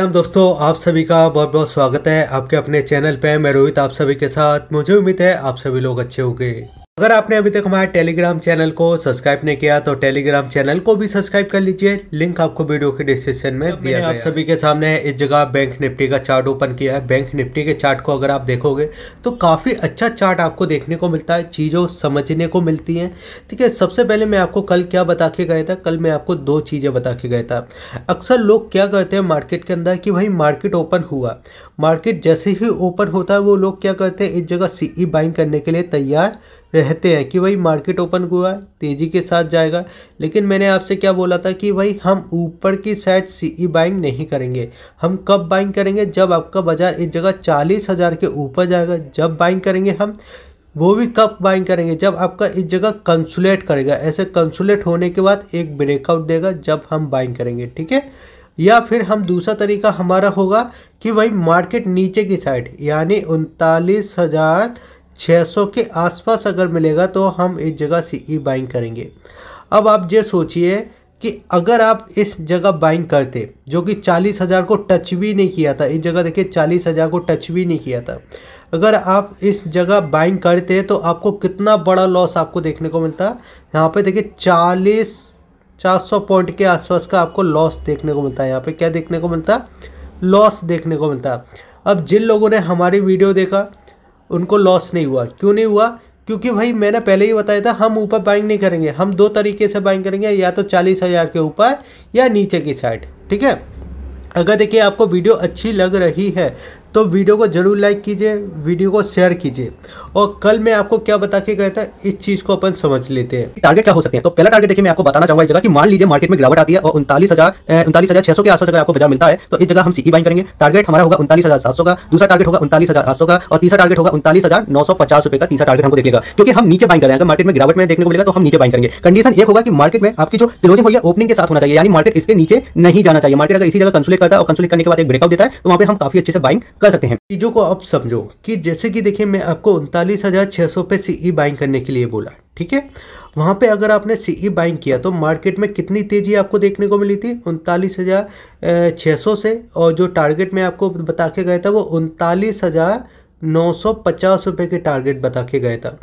हम दोस्तों आप सभी का बहुत बहुत स्वागत है आपके अपने चैनल पे मैं रोहित आप सभी के साथ मुझे उम्मीद है आप सभी लोग अच्छे होंगे अगर आपने अभी तक हमारे टेलीग्राम चैनल को सब्सक्राइब नहीं किया तो टेलीग्राम चैनल को भी सब्सक्राइब कर लीजिए लिंक आपको वीडियो के डिस्क्रिप्शन में तो दिया गया आप सभी के सामने इस जगह बैंक निफ्टी का चार्ट ओपन किया है बैंक निफ्टी के चार्ट को अगर आप देखोगे तो काफ़ी अच्छा चार्ट आपको देखने को मिलता है चीज़ों समझने को मिलती है ठीक है सबसे पहले मैं आपको कल क्या बता के गया था कल मैं आपको दो चीज़ें बता के गया था अक्सर लोग क्या करते हैं मार्केट के अंदर कि भाई मार्केट ओपन हुआ मार्केट जैसे ही ओपन होता है वो लोग क्या करते हैं इस जगह सीई बाइंग e करने के लिए तैयार रहते हैं कि भाई मार्केट ओपन हुआ है तेज़ी के साथ जाएगा लेकिन मैंने आपसे क्या बोला था कि भाई हम ऊपर की साइड सीई बाइंग नहीं करेंगे हम कब बाइंग करेंगे जब आपका बाज़ार इस जगह चालीस हज़ार के ऊपर जाएगा जब बाइंग करेंगे हम वो भी कब बाइंग करेंगे जब आपका इस जगह कंसुलेट करेगा ऐसे कंसुलेट होने के बाद एक ब्रेकआउट देगा जब हम बाइंग करेंगे ठीक है या फिर हम दूसरा तरीका हमारा होगा कि भाई मार्केट नीचे की साइड यानी उनतालीस हज़ार छः सौ के आसपास अगर मिलेगा तो हम इस जगह सी ई बाइंग करेंगे अब आप ये सोचिए कि अगर आप इस जगह बाइंग करते जो कि चालीस हज़ार को टच भी नहीं किया था इस जगह देखिए चालीस हज़ार को टच भी नहीं किया था अगर आप इस जगह बाइंग करते तो आपको कितना बड़ा लॉस आपको देखने को मिलता यहाँ पे देखिए चालीस 400 पॉइंट के आसपास का आपको लॉस देखने को मिलता है यहाँ पे क्या देखने को मिलता है लॉस देखने को मिलता है अब जिन लोगों ने हमारी वीडियो देखा उनको लॉस नहीं हुआ क्यों नहीं हुआ क्योंकि भाई मैंने पहले ही बताया था हम ऊपर बाइंग नहीं करेंगे हम दो तरीके से बाइंग करेंगे या तो चालीस हज़ार के ऊपर या नीचे की साइड ठीक है अगर देखिए आपको वीडियो अच्छी लग रही है तो वीडियो को ज़रूर लाइक कीजिए वीडियो को शेयर कीजिए और कल मैं आपको क्या बता के गया था इस चीज़ को अपन समझ लेते हैं टारगेट क्या हो सकते हैं तो पहला टारगेट देखिए मैं आपको बताना चाहूंगा इस जगह की मान लीजिए मार्केट में गिरावट आती है और उनतालीस हज़ार उनतालीस हज़ार छह सौ के आसपास अगर आपको बजा मिलता है तो इस जगह हम सीई बाइंग करेंगे टारगेट हमारा होगा उनतालीस हज़ार सात सौ का दूसरा टारगेट होगा उनतालीस हज़ार आठ सौ का और तीसरा टारगेट होगा उनतालीस हज़ार नौ सौ पचास रुपए का तीसरा टारगेट हमको देखेगा क्योंकि हम नीचे बाइंग करेंगे मार्केट में गिरावट में देखने को मिलेगा तो हम नीचे बाइंग करेंगे कंडीशन एक होगा कि मार्केट में आपकी जो क्लोजिंग होगी ओपनिंग के साथ होना चाहिए यानी मार्केट इसके नीचे नहीं जाना चाहिए मार्केट अगर इसी जगह कंसुलेट करता है और कंसुलेट करने के बाद एक ब्रेकआउट देता है तो वहां पर हम काफी अच्छे से बाइंग कर सकते हैं चीज़ों को आप समझो कि जैसे कि देखिए मैं आपको उनतालीस हज़ार छह सौ पे सीई बाइंग e करने के लिए बोला ठीक है वहां पे अगर आपने सीई बाइंग e किया तो मार्केट में कितनी तेज़ी आपको देखने को मिली थी उनतालीस हज़ार छह सौ से और जो टारगेट मैं आपको बता के गया था वो उनतालीस हज़ार नौ सौ पचास रुपये के टारगेट बता के गया था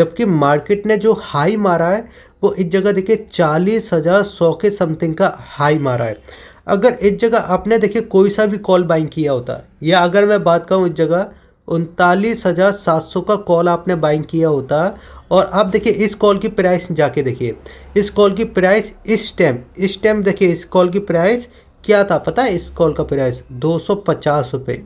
जबकि मार्केट ने जो हाई मारा है वो इस जगह देखिए चालीस हज़ार सौ के समथिंग का हाई मारा है अगर इस जगह आपने देखिए कोई सा भी कॉल बाइंग किया होता या अगर मैं बात करूँ इस जगह उनतालीस हज़ार सात सौ का कॉल आपने बाइंग किया होता और आप देखिए इस कॉल की प्राइस जाके देखिए इस कॉल की प्राइस इस टाइम इस टाइम देखिए इस कॉल की प्राइस क्या था पता है इस कॉल का प्राइस दो सौ पचास रुपये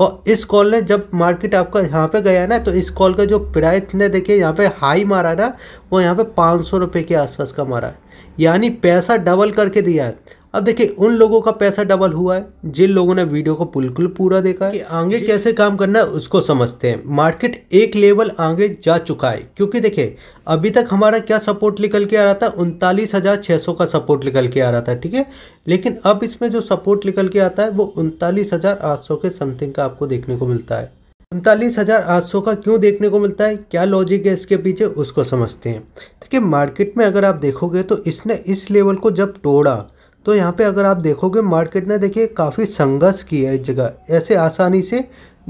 और इस कॉल ने जब मार्केट आपका यहाँ पे गया ना तो इस कॉल का जो प्राइस ने देखिए यहाँ पे हाई मारा ना वो यहाँ पे पाँच सौ रुपये के आसपास का मारा है यानी पैसा डबल करके दिया है अब देखिए उन लोगों का पैसा डबल हुआ है जिन लोगों ने वीडियो को बिल्कुल पूरा देखा है कि आगे कैसे काम करना है उसको समझते हैं मार्केट एक लेवल आगे जा चुका है क्योंकि देखिए अभी तक हमारा क्या सपोर्ट निकल के आ रहा था उनतालीस हज़ार छः सौ का सपोर्ट निकल के आ रहा था ठीक है लेकिन अब इसमें जो सपोर्ट निकल के आता है वो उनतालीस हज़ार आठ सौ के समथिंग का आपको देखने को मिलता है उनतालीस हज़ार आठ सौ का क्यों देखने को मिलता है क्या लॉजिक है इसके पीछे उसको समझते हैं देखिए मार्केट में अगर आप देखोगे तो इसने इस लेवल को जब तोड़ा तो यहाँ पे अगर आप देखोगे मार्केट ने देखिए काफ़ी संघर्ष किया है इस जगह ऐसे आसानी से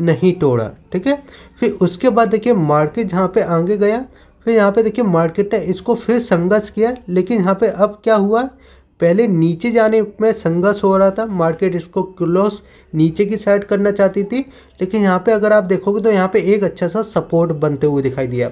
नहीं तोड़ा ठीक है फिर उसके बाद देखिए मार्केट जहाँ पे आगे गया फिर यहाँ पे देखिए मार्केट ने इसको फिर संघर्ष किया लेकिन यहाँ पे अब क्या हुआ पहले नीचे जाने में संघर्ष हो रहा था मार्केट इसको क्लोज नीचे की साइड करना चाहती थी लेकिन यहाँ पे अगर आप देखोगे तो यहाँ पे एक अच्छा सा सपोर्ट बनते हुए दिखाई दिया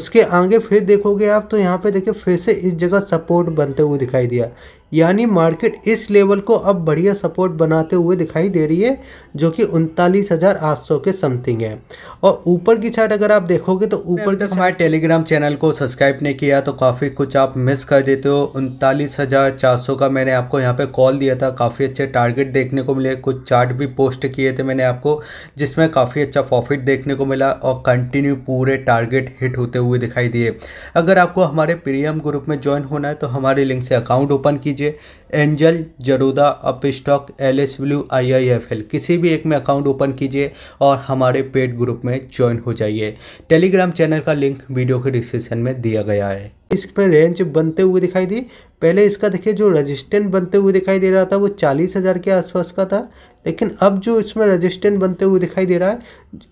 उसके आगे फिर देखोगे आप तो यहाँ पे देखिए फिर से इस जगह सपोर्ट बनते हुए दिखाई दिया यानी मार्केट इस लेवल को अब बढ़िया सपोर्ट बनाते हुए दिखाई दे रही है जो कि उनतालीस हज़ार आठ सौ के समथिंग है और ऊपर की चार्ट अगर आप देखोगे तो ऊपर तक हमारे टेलीग्राम चैनल को सब्सक्राइब नहीं किया तो काफ़ी कुछ आप मिस कर देते हो उनतालीस हज़ार चार सौ का मैंने आपको यहाँ पे कॉल दिया था काफ़ी अच्छे टारगेट देखने को मिले कुछ चार्ट भी पोस्ट किए थे मैंने आपको जिसमें काफ़ी अच्छा प्रॉफिट देखने को मिला और कंटिन्यू पूरे टारगेट हिट होते हुए दिखाई दिए अगर आपको हमारे प्रीमियम ग्रुप में ज्वाइन होना है तो हमारे लिंक से अकाउंट ओपन कीजिए लीजिए Angel Zerodha Upstox Alice Blue I I F L किसी भी एक में अकाउंट ओपन कीजिए और हमारे पेड ग्रुप में ज्वाइन हो जाइए टेलीग्राम चैनल का लिंक वीडियो के डिस्क्रिप्शन में दिया गया है इस पर रेंज बनते हुए दिखाई दी पहले इसका देखिए जो रजिस्टेंट बनते हुए दिखाई दे रहा था वो चालीस हज़ार के आसपास का था लेकिन अब जो इसमें रजिस्टेंट बनते हुए दिखाई दे रहा है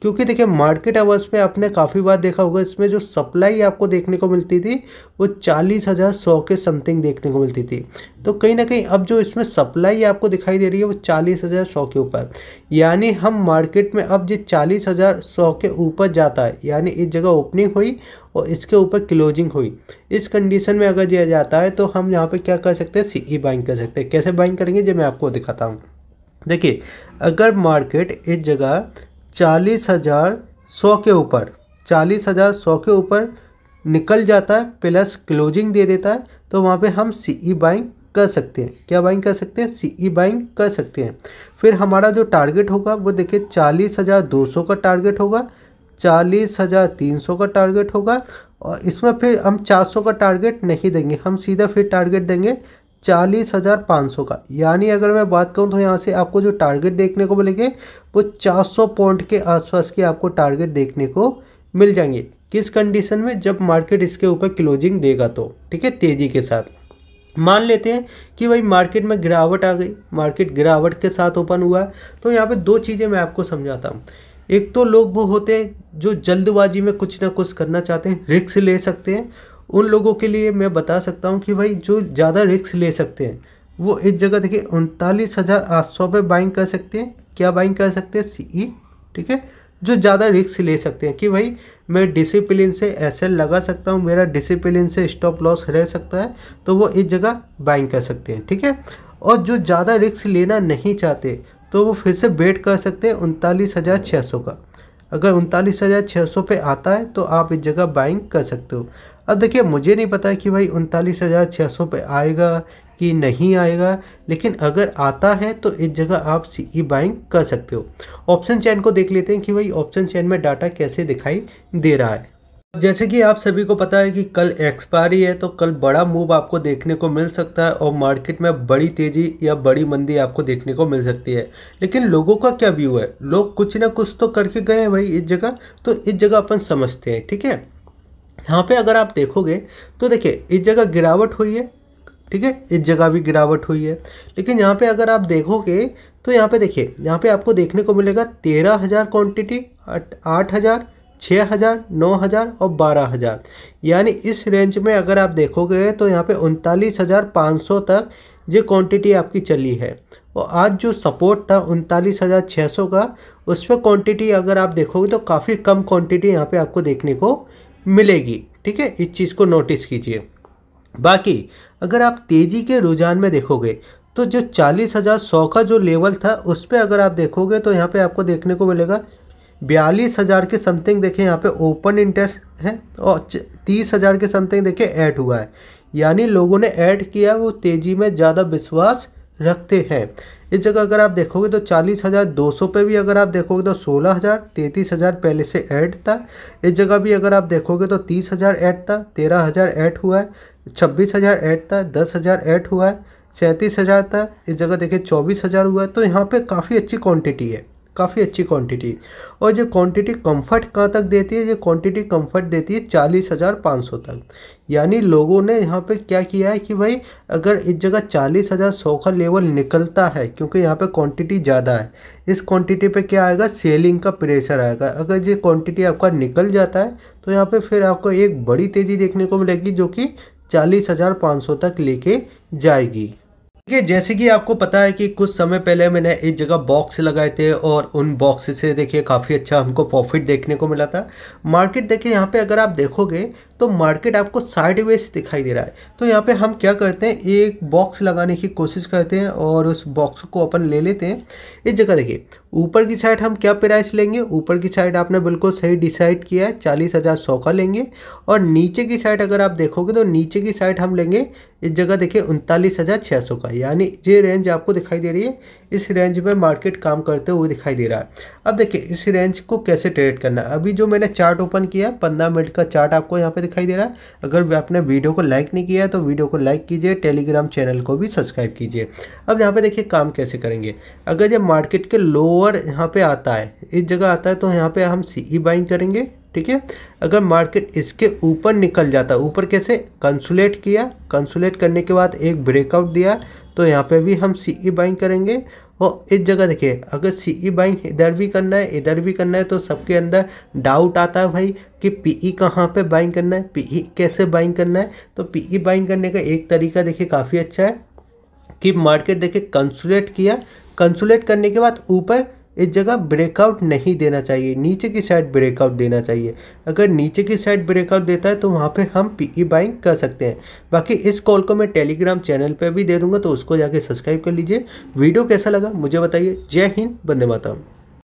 क्योंकि देखिए मार्केट आवर्स में आपने काफ़ी बार देखा होगा इसमें जो सप्लाई आपको देखने को मिलती थी वो चालीस हज़ार सौ के समथिंग देखने को मिलती थी तो कहीं ना कहीं अब जो इसमें सप्लाई आपको दिखाई दे रही है वो चालीस हज़ार सौ के ऊपर यानी हम मार्केट में अब जो चालीस हज़ार सौ के ऊपर जाता है यानी इस जगह ओपनिंग हुई और इसके ऊपर क्लोजिंग हुई इस कंडीशन में अगर दिया जाता है तो हम यहाँ पर क्या कर सकते हैं सीई बाइंग e कर सकते हैं कैसे बाइंग करेंगे जो मैं आपको दिखाता हूँ देखिए अगर मार्केट इस जगह चालीस हज़ार सौ के ऊपर चालीस हज़ार सौ के ऊपर निकल जाता है प्लस क्लोजिंग दे देता है तो वहाँ पे हम सी ई बाइंग कर सकते हैं क्या बाइंग कर सकते हैं सी ई बाइंग कर सकते हैं फिर हमारा जो टारगेट होगा वो देखिए चालीस हज़ार दो सौ का टारगेट होगा चालीस हज़ार तीन सौ का टारगेट होगा और इसमें फिर हम चार सौ का टारगेट नहीं देंगे हम सीधा फिर टारगेट देंगे चालीस हज़ार पाँच सौ का यानी अगर मैं बात करूँ तो यहाँ से आपको जो टारगेट देखने को मिलेंगे वो चार सौ पॉइंट के आसपास के आपको टारगेट देखने को मिल जाएंगे किस कंडीशन में जब मार्केट इसके ऊपर क्लोजिंग देगा तो ठीक है तेज़ी के साथ मान लेते हैं कि भाई मार्केट में गिरावट आ गई मार्केट गिरावट के साथ ओपन हुआ तो यहाँ पर दो चीज़ें मैं आपको समझाता हूँ एक तो लोग वो होते हैं जो जल्दबाजी में कुछ ना कुछ करना चाहते हैं रिक्स ले सकते हैं उन लोगों के लिए मैं बता सकता हूँ कि भाई जो ज़्यादा रिस्क ले सकते हैं वो इस जगह देखिए उनतालीस हज़ार आठ सौ पर बाइंग कर सकते हैं क्या बाइंग कर सकते हैं सीई e, ठीक है जो ज़्यादा रिस्क ले सकते हैं कि भाई मैं डिसिप्लिन से एसएल लगा सकता हूँ मेरा डिसिप्लिन से स्टॉप लॉस रह सकता है तो वो इस जगह बाइंग कर सकते हैं ठीक है और जो ज़्यादा रिस्क लेना नहीं चाहते तो वो फिर से बेट कर सकते हैं उनतालीस हज़ार छः सौ का अगर उनतालीस हज़ार छः सौ पर आता है तो आप इस जगह बाइंग कर सकते हो अब देखिए मुझे नहीं पता कि भाई उनतालीस हज़ार छः सौ पे आएगा कि नहीं आएगा लेकिन अगर आता है तो इस जगह आप सी ई बाइंग कर सकते हो ऑप्शन चैन को देख लेते हैं कि भाई ऑप्शन चैन में डाटा कैसे दिखाई दे रहा है जैसे कि आप सभी को पता है कि कल एक्सपायरी है तो कल बड़ा मूव आपको देखने को मिल सकता है और मार्केट में बड़ी तेज़ी या बड़ी मंदी आपको देखने को मिल सकती है लेकिन लोगों का क्या व्यू है लोग कुछ ना कुछ तो करके गए हैं भाई इस जगह तो इस जगह अपन समझते हैं ठीक है यहाँ पे अगर आप देखोगे तो देखिए इस जगह गिरावट हुई है ठीक है इस जगह भी गिरावट हुई है लेकिन यहाँ पे अगर आप देखोगे तो यहाँ पे देखिए यहाँ पे आपको देखने को मिलेगा तेरह हज़ार क्वान्टिटी आठ हज़ार छः हज़ार नौ हज़ार और बारह हज़ार यानी इस रेंज में अगर आप देखोगे तो यहाँ पे उनतालीस हज़ार पाँच सौ तक ये क्वान्टिटी आपकी चली है और आज जो सपोर्ट था उनतालीस हज़ार छः सौ का उस पर क्वान्टिटी अगर आप देखोगे तो काफ़ी कम क्वान्टिटी यहाँ पर आपको देखने को मिलेगी ठीक है इस चीज़ को नोटिस कीजिए बाकी अगर आप तेज़ी के रुझान में देखोगे तो जो चालीस हज़ार सौ का जो लेवल था उस पर अगर आप देखोगे तो यहाँ पे आपको देखने को मिलेगा बयालीस हज़ार के समथिंग देखें यहाँ पे ओपन इंटरेस्ट है और तीस हज़ार के समथिंग देखें ऐड हुआ है यानी लोगों ने ऐड किया वो तेज़ी में ज़्यादा विश्वास रखते हैं इस जगह अगर आप देखोगे तो चालीस हज़ार दो सौ पे भी अगर आप देखोगे तो सोलह हज़ार तैंतीस हज़ार पहले से ऐड था इस जगह भी अगर आप देखोगे तो तीस हज़ार ऐड था तेरह हज़ार ऐड हुआ है छब्बीस हज़ार ऐड था दस हज़ार ऐड हुआ है सैंतीस हज़ार था इस जगह देखिए चौबीस हज़ार हुआ है तो यहाँ पे काफ़ी अच्छी क्वांटिटी है काफ़ी अच्छी क्वांटिटी और जो क्वांटिटी कंफर्ट कहाँ तक देती है ये क्वांटिटी कंफर्ट देती है चालीस हज़ार पाँच सौ तक यानी लोगों ने यहाँ पे क्या किया है कि भाई अगर इस जगह चालीस हज़ार सौ का लेवल निकलता है क्योंकि यहाँ पे क्वांटिटी ज़्यादा है इस क्वांटिटी पे क्या आएगा सेलिंग का प्रेशर आएगा अगर ये क्वान्टिटी आपका निकल जाता है तो यहाँ पर फिर आपको एक बड़ी तेज़ी देखने को मिलेगी जो कि चालीस हज़ार पाँच सौ तक लेके जाएगी देखिए जैसे कि आपको पता है कि कुछ समय पहले मैंने एक जगह बॉक्स लगाए थे और उन बॉक्स से देखिए काफ़ी अच्छा हमको प्रॉफिट देखने को मिला था मार्केट देखिए यहाँ पे अगर आप देखोगे तो मार्केट आपको साइड वेज दिखाई दे रहा है तो यहाँ पे हम क्या करते हैं एक बॉक्स लगाने की कोशिश करते हैं और उस बॉक्स को अपन ले लेते हैं इस जगह देखिए ऊपर की साइड हम क्या प्राइस लेंगे ऊपर की साइड आपने बिल्कुल सही डिसाइड किया है चालीस हज़ार सौ का लेंगे और नीचे की साइड अगर आप देखोगे तो नीचे की साइड हम लेंगे इस जगह देखिए उनतालीस हज़ार छः सौ का यानी ये रेंज आपको दिखाई दे रही है इस रेंज में मार्केट काम करते हुए दिखाई दे रहा है अब देखिए इस रेंज को कैसे ट्रेड करना है अभी जो मैंने चार्ट ओपन किया है पंद्रह मिनट का चार्ट आपको यहाँ पर दिखाई दे रहा है अगर आपने वीडियो को लाइक नहीं किया तो वीडियो को लाइक कीजिए टेलीग्राम चैनल को भी सब्सक्राइब कीजिए अब यहाँ पे देखिए काम कैसे करेंगे अगर जब मार्केट के लोअर यहाँ पे आता है इस जगह आता है तो यहाँ पे हम सी ई बाइंग करेंगे ठीक है अगर मार्केट इसके ऊपर निकल जाता ऊपर कैसे कंसुलेट किया कंसुलेट करने के बाद एक ब्रेकआउट दिया तो यहाँ पे भी हम सी ई बाइंग करेंगे और तो इस जगह देखिए अगर सी ई बाइंग इधर भी करना है इधर भी करना है तो सबके अंदर डाउट आता है भाई कि पीई e कहाँ पे बाइंग करना है पीई e कैसे बाइंग करना है तो पीई बाइंग e करने का एक तरीका देखिए काफ़ी अच्छा है कि मार्केट देखिए कंसुलेट किया कंसुलेट करने के बाद ऊपर इस जगह ब्रेकआउट नहीं देना चाहिए नीचे की साइड ब्रेकआउट देना चाहिए अगर नीचे की साइड ब्रेकआउट देता है तो वहाँ पे हम पीई बाइंग e कर सकते हैं बाकी इस कॉल को मैं टेलीग्राम चैनल पे भी दे दूंगा तो उसको जाके सब्सक्राइब कर लीजिए वीडियो कैसा लगा मुझे बताइए जय हिंद बंदे माता